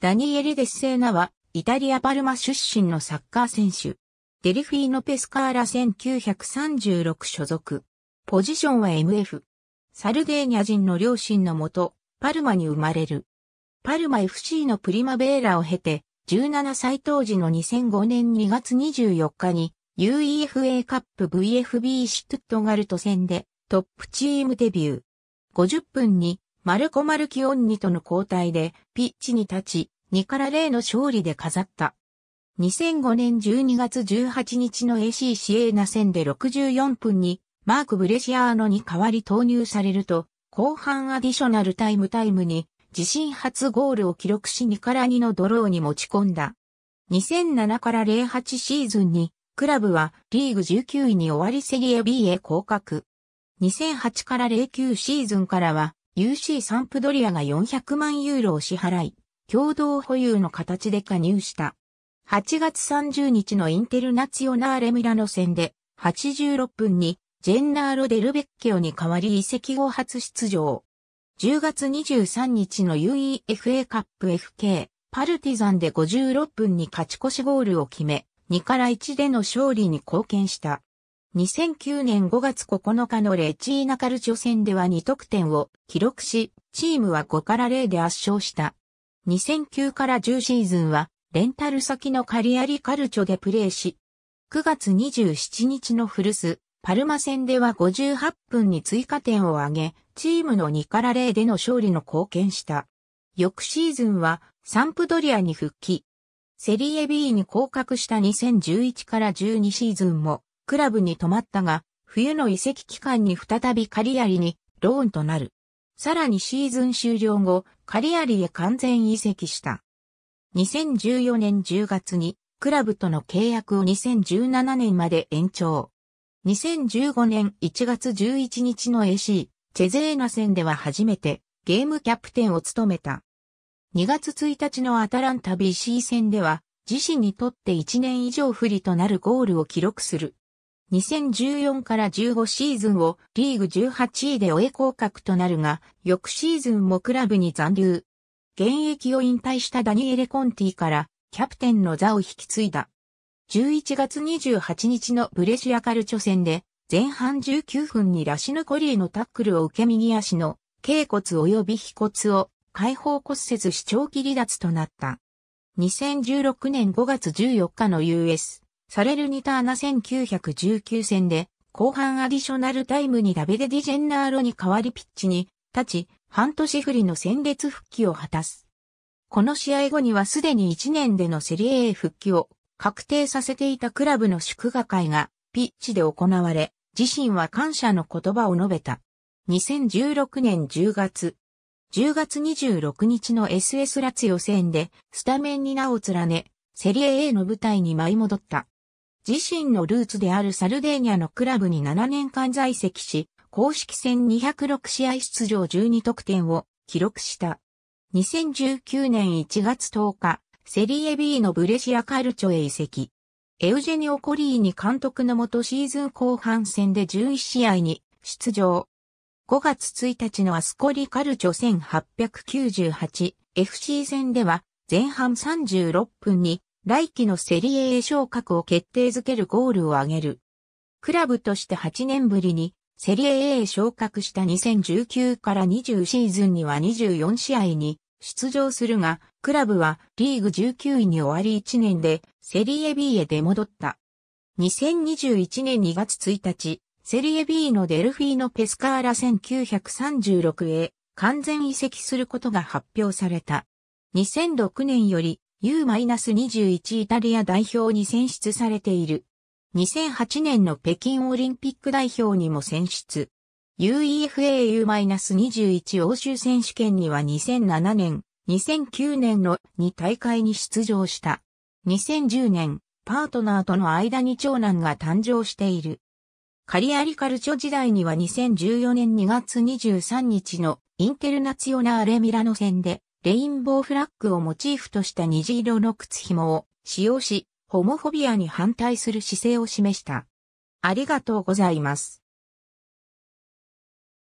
ダニエレ・デッセーナは、イタリア・パルマ出身のサッカー選手。デリフィーノ・ペスカーラ1936所属。ポジションは MF。サルデーニャ人の両親のもと、パルマに生まれる。パルマ FC のプリマベーラを経て、17歳当時の2005年2月24日に、UEFA カップ VFB シュトゥットガルト戦で、トップチームデビュー。50分に、マルコ・マルキオンニとの交代でピッチに立ち、2から0の勝利で飾った。2005年12月18日の AC シエーナ戦で64分にマーク・ブレシアーノに代わり投入されると、後半アディショナルタイムタイムに自身初ゴールを記録し2から2のドローに持ち込んだ。2007から08シーズンにクラブはリーグ19位に終わりセリエ B へ降格。2008から09シーズンからは UC サンプドリアが400万ユーロを支払い、共同保有の形で加入した。8月30日のインテルナツオナーレミラノ戦で、86分にジェンナーロ・デルベッキオに代わり移籍後初出場。10月23日の UEFA カップ FK パルティザンで56分に勝ち越しゴールを決め、2から1での勝利に貢献した。2009年5月9日のレチーナカルチョ戦では2得点を記録し、チームは5から0で圧勝した。2009から10シーズンは、レンタル先のカリアリカルチョでプレーし、9月27日の古巣、パルマ戦では58分に追加点を挙げ、チームの2から0での勝利の貢献した。翌シーズンはサンプドリアに復帰。セリエ B に降格した2011から12シーズンもクラブに泊まったが、冬の移籍期間に再びカリアリにローンとなる。さらにシーズン終了後、カリアリへ完全移籍した。2014年10月にクラブとの契約を2017年まで延長。2015年1月11日の AC、チェゼーナ戦では初めてゲームキャプテンを務めた。2月1日のアタランタ BC 戦では自身にとって1年以上不利となるゴールを記録する。2014から15シーズンをリーグ18位で終え降格となるが、翌シーズンもクラブに残留。現役を引退したダニエレ・コンティからキャプテンの座を引き継いだ。11月28日のブレシアカルチョ戦で、前半19分にラシヌコリエのタックルを受け右足の頸骨及び腓骨を開放骨折し長期離脱となった。2016年5月14日の US サレルニターナ1919戦で、後半アディショナルタイムにダビデ・ディジェンナーロに代わりピッチに立ち、半年振りの戦列復帰を果たす。この試合後にはすでに1年でのセリエ A 復帰を確定させていたクラブの祝賀会がピッチで行われ、自身は感謝の言葉を述べた。2016年10月、10月26日の SS ラツ予選でスタメンに名を連ね、セリエ A の舞台に舞い戻った。自身のルーツであるサルデーニャのクラブに7年間在籍し、公式戦206試合出場12得点を記録した。2019年1月10日、セリエ B のブレシアカルチョへ移籍。エウジェニオ・コリーニ監督のもとシーズン後半戦で11試合に出場。5月1日のアスコリカルチョ 1898FC 戦では前半36分に来季のセリエ A 昇格を決定づけるゴールを挙げる。クラブとして8年ぶりにセリエ A 昇格した2019から20シーズンには24試合に出場するが、クラブはリーグ19位に終わり1年でセリエ B へ出戻った。2021年2月1日、セリエ B のデルフィーノ・ペスカーラ1936へ完全移籍することが発表された。2006年より U-21 イタリア代表に選出されている。2008年の北京オリンピック代表にも選出。UEFA-U-21 欧州選手権には2007年、2009年の2大会に出場した。2010年、パートナーとの間に長男が誕生している。カリアリカルチョ時代には2014年2月23日のインテルナツヨオナーレミラノ戦でレインボーフラッグをモチーフとした虹色の靴紐を使用し、ホモフォビアに反対する姿勢を示した。ありがとうございます。